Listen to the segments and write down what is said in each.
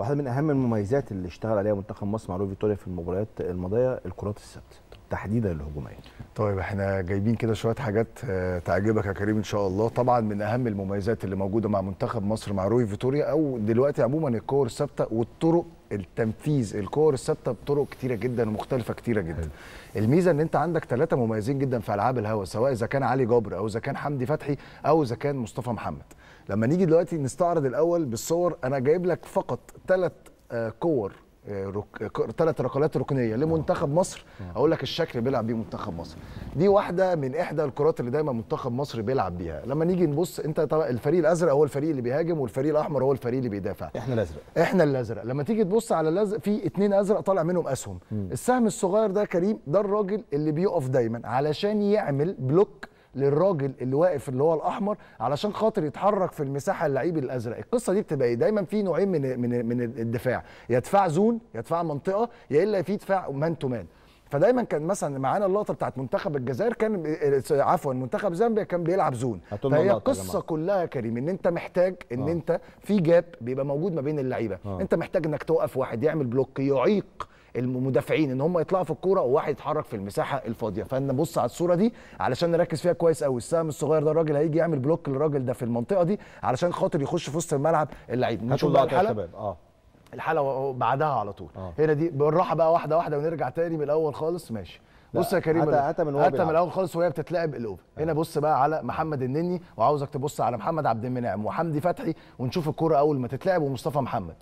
واحده من اهم المميزات اللي اشتغل عليها منتخب مصر مع روبي فيتوريا في المباريات الماضيه الكرات الثابته تحديدا الهجوميه. طيب احنا جايبين كده شويه حاجات آه، تعجبك يا كريم ان شاء الله، طبعا من اهم المميزات اللي موجوده مع منتخب مصر مع روي فيتوريا او دلوقتي عموما الكور الثابته والطرق التنفيذ الكور الثابته بطرق كتيره جدا ومختلفه كتيره جدا. حلو. الميزه ان انت عندك ثلاثه مميزين جدا في العاب الهوا سواء اذا كان علي جبر او اذا كان حمدي فتحي او اذا كان مصطفى محمد. لما نيجي دلوقتي نستعرض الاول بالصور انا جايب لك فقط ثلاث آه، كور ثلاث آه، ركلات ركنيه لمنتخب مصر آه. اقول لك الشكل بيلعب بيه منتخب مصر دي واحده من احدى الكرات اللي دايما منتخب مصر بيلعب بيها لما نيجي نبص انت طبعا الفريق الازرق هو الفريق اللي بيهاجم والفريق الاحمر هو الفريق اللي بيدافع احنا الازرق احنا الازرق لما تيجي تبص على الازرق في اثنين ازرق طالع منهم اسهم السهم الصغير ده كريم ده الراجل اللي بيقف دايما علشان يعمل بلوك للراجل اللي واقف اللي هو الاحمر علشان خاطر يتحرك في المساحه اللعيب الازرق القصه دي بتبقى إيه؟ دايما في نوعين من من من الدفاع يا دفاع زون يا دفاع منطقه يا الا في دفاع مان تو مان فدايما كان مثلا معانا اللقطه بتاعت منتخب الجزائر كان آه، عفوا منتخب زامبيا كان بيلعب زون فهي القصه كلها يا كريم ان انت محتاج ان آه. انت في جاب بيبقى موجود ما بين اللعيبه آه. انت محتاج انك توقف واحد يعمل بلوك يعيق المدافعين ان هم يطلعوا في الكوره وواحد يتحرك في المساحه الفاضيه فانا بص على الصوره دي علشان نركز فيها كويس قوي السهم الصغير ده الراجل هيجي يعمل بلوك للراجل ده في المنطقه دي علشان خاطر يخش في وسط الملعب اللعيب نشوف بقى الحلقه اه الحلقه بعدها على طول آه. هنا دي بالراحه بقى واحده واحده ونرجع تاني من الاول خالص ماشي بص يا كريم هاتها من من الاول خالص وهي بتتلعب الاوفر آه. هنا بص بقى على محمد النني وعاوزك تبص على محمد عبد المنعم وحمدي فتحي ونشوف الكوره اول ما تتلعب ومصطفى محمد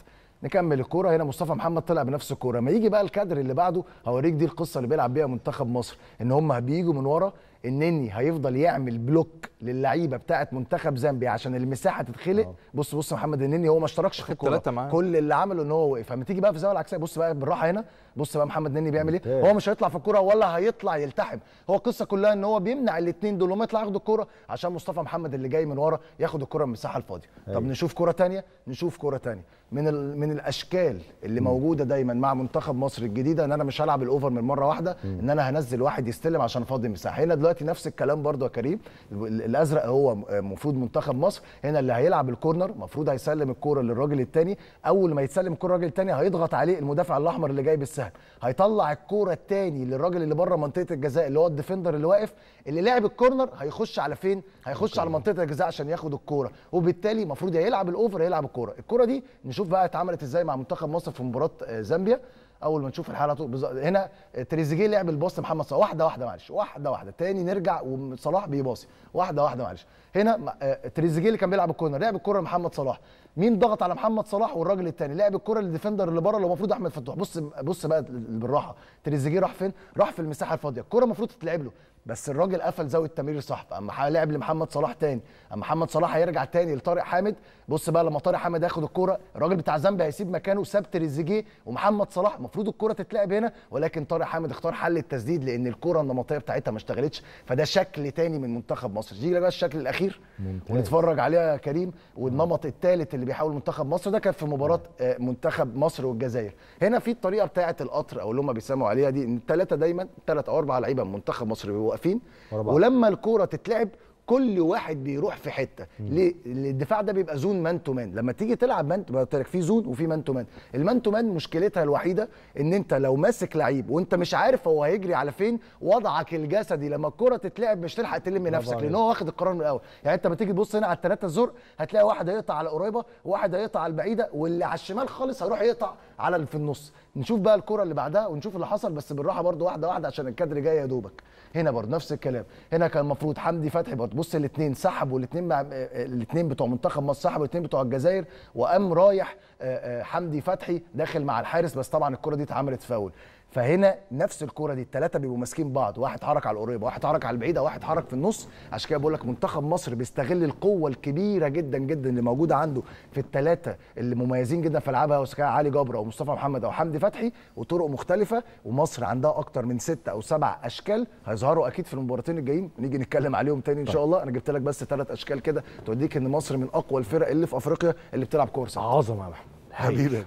نكمل الكوره هنا مصطفى محمد طلع بنفس الكوره ما يجي بقى الكادر اللي بعده هوريك دي القصه اللي بيلعب بيها منتخب مصر ان هم بيجوا من ورا النني هيفضل يعمل بلوك للعيبه بتاعه منتخب زامبيا عشان المساحه تتخلق اه. بص بص محمد النني هو ما اشتركش في الكوره كل اللي عمله ان هو وقف لما تيجي بقى في الزاويه العكسيه بص بقى بالراحه هنا بص بقى محمد النني بيعمل ايه هو مش هيطلع في الكوره ولا هيطلع يلتحم هو القصه كلها ان هو بيمنع الاثنين دول وما يطلع ياخدوا الكوره عشان مصطفى محمد اللي جاي من ورا ياخد الكوره من المساحه الفاضيه طب أيوه. نشوف كوره ثانيه نشوف كوره ثانيه من من الاشكال اللي م. موجوده دايما مع منتخب مصر الجديده ان انا مش هلعب الاوفر من مره واحده ان انا هنزل واحد يستلم عشان فاضي مساحه هنا دلوقتي نفس الكلام برضو يا كريم الازرق هو المفروض منتخب مصر هنا اللي هيلعب الكورنر المفروض هيسلم الكوره للراجل الثاني اول ما يتسلم الكوره للراجل الثاني هيضغط عليه المدافع الاحمر اللي جاي بالسهم هيطلع الكوره الثاني للراجل اللي بره منطقه الجزاء اللي هو الديفندر اللي واقف اللي لعب الكورنر هيخش على فين هيخش على منطقه الجزاء عشان ياخد الكوره وبالتالي المفروض يلعب الاوفر يلعب الكوره الكوره دي نشوف بقى اتعملت ازاي مع منتخب مصر في مباراه آه، زامبيا اول ما نشوف الحلقه بز... هنا تريزيجيه لعب الباص محمد صلاح واحده واحده معلش واحده واحده تاني نرجع وصلاح بيباصي واحده واحده معلش هنا آه، تريزيجيه اللي كان بيلعب الكورنر لعب الكوره لمحمد صلاح مين ضغط على محمد صلاح والراجل التاني لعب الكوره للديفندر اللي بره اللي المفروض احمد فتوح بص بص بقى بالراحه تريزيجيه راح فين راح في المساحه الفاضيه الكوره المفروض تتلعب له بس الراجل قفل زاويه تمرير صح اما لعب لمحمد صلاح تاني اما محمد صلاح هيرجع تاني لطارق حامد بص بقى لما طارق حامد ياخد الكوره الراجل بتاع ذنب هيسيب مكانه ساب تريزيجيه ومحمد صلاح المفروض الكوره تتلعب هنا ولكن طارق حامد اختار حل التسديد لان الكوره النمطيه بتاعتها ما اشتغلتش فده شكل تاني من منتخب مصر دي بقى الشكل الاخير ممتاز. ونتفرج عليها يا كريم والنمط الثالث اللي بيحاول منتخب مصر ده كان في مباراه آه، منتخب مصر والجزائر هنا في الطريقه بتاعه القطر او اللي هم بيسموا عليها دي ان الثلاثه دايما ثلاث او اربع لعيبه من منتخب مصر بيبقوا واقفين ولما الكوره تتلعب كل واحد بيروح في حته ليه الدفاع ده بيبقى زون مان تو مان لما تيجي تلعب مان قلت لك في زون وفي مان تو مان المان تو مان مشكلتها الوحيده ان انت لو ماسك لعيب وانت مش عارف هو هيجري على فين وضعك الجسدي لما الكره تتلعب مش تلحق تلم نفسك لان هو واخد القرار من الاول يعني انت لما تيجي تبص هنا على الثلاثه الزرق هتلاقي واحد هيقطع على قريبه وواحد هيقطع على البعيده واللي على الشمال خالص هيروح يقطع على اللي في النص نشوف بقى الكره اللي بعدها ونشوف اللي حصل بس بالراحه برده واحده واحده عشان الكادر جاي يا دوبك هنا برده نفس الكلام هنا كان المفروض حمدي فتحي برده بص الاثنين سحبوا الاثنين مع آه، الاثنين بتوع منتخب مصر سحبوا الاثنين بتوع الجزائر وقام رايح آه، آه، حمدي فتحي داخل مع الحارس بس طبعا الكره دي اتعملت فاول فهنا نفس الكوره دي الثلاثه بيبقوا ماسكين بعض واحد حرك على القريبه واحد حرك على البعيده واحد حرك في النص عشان كده بقول لك منتخب مصر بيستغل القوه الكبيره جدا جدا اللي موجوده عنده في الثلاثه اللي مميزين جدا في العابها سواء علي جبر او مصطفى محمد او حمدي فتحي وطرق مختلفه ومصر عندها اكتر من ستة او سبع اشكال هيظهروا اكيد في المباراتين الجايين نيجي نتكلم عليهم تاني ان شاء الله انا جبت لك بس ثلاث اشكال كده توديك ان مصر من اقوى الفرق اللي في افريقيا اللي بتلعب كوره عظمه يا محمد حبيبي